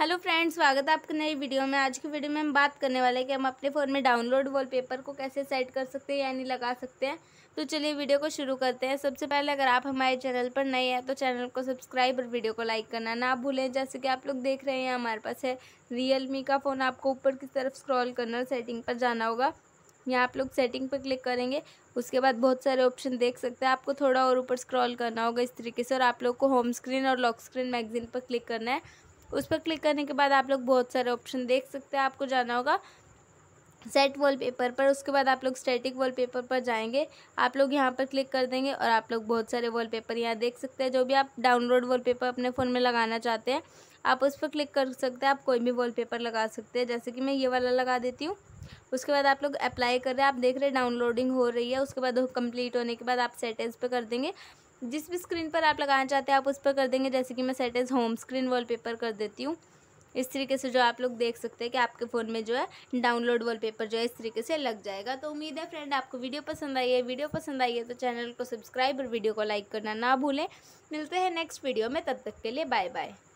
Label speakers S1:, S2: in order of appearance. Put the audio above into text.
S1: hello friends स्वागत है आपके नई वीडियो में आज की वीडियो में हम बात करने वाले हैं कि हम अपने फ़ोन में डाउनलोड वॉलपेपर को कैसे सेट कर सकते हैं यानी लगा सकते हैं तो चलिए वीडियो को शुरू करते हैं सबसे पहले अगर आप हमारे चैनल पर नए हैं तो चैनल को सब्सक्राइब और वीडियो को लाइक करना ना भूलें जैसे कि आप लोग देख रहे हैं हमारे पास है रियल का फ़ोन आपको ऊपर की तरफ स्क्रॉल करना सेटिंग पर जाना होगा यहाँ आप लोग सेटिंग पर क्लिक करेंगे उसके बाद बहुत सारे ऑप्शन देख सकते हैं आपको थोड़ा और ऊपर स्क्रॉल करना होगा इस तरीके से और आप लोग को होम स्क्रीन और लॉक स्क्रीन मैगजीन पर क्लिक करना है उस पर क्लिक करने के बाद आप लोग बहुत सारे ऑप्शन देख सकते हैं आपको जाना होगा सेट वॉलपेपर पर उसके बाद आप लोग स्टैटिक वॉलपेपर पर जाएंगे आप लोग यहाँ पर क्लिक कर देंगे और आप लोग बहुत सारे वॉलपेपर यहाँ देख सकते हैं जो भी आप डाउनलोड वॉलपेपर अपने फ़ोन में लगाना चाहते हैं आप उस पर क्लिक कर सकते हैं आप कोई भी वॉलपेपर लगा सकते हैं जैसे कि मैं ये वाला लगा देती हूँ उसके बाद आप लोग अप्लाई कर रहे हैं आप देख रहे हैं डाउनलोडिंग हो रही है उसके बाद कंप्लीट होने के बाद आप सेटेज पर पे कर देंगे जिस भी स्क्रीन पर आप लगाना चाहते हैं आप उस पर कर देंगे जैसे कि मैं set as home screen wallpaper कर देती हूँ इस तरीके से जो आप लोग देख सकते हैं कि आपके फ़ोन में जो है डाउनलोड वॉलपेपर जो है इस तरीके से लग जाएगा तो उम्मीद है फ्रेंड आपको वीडियो पसंद आई है वीडियो पसंद आई है तो चैनल को सब्सक्राइब और वीडियो को लाइक करना ना भूलें मिलते हैं नेक्स्ट वीडियो में तब तक के लिए बाय बाय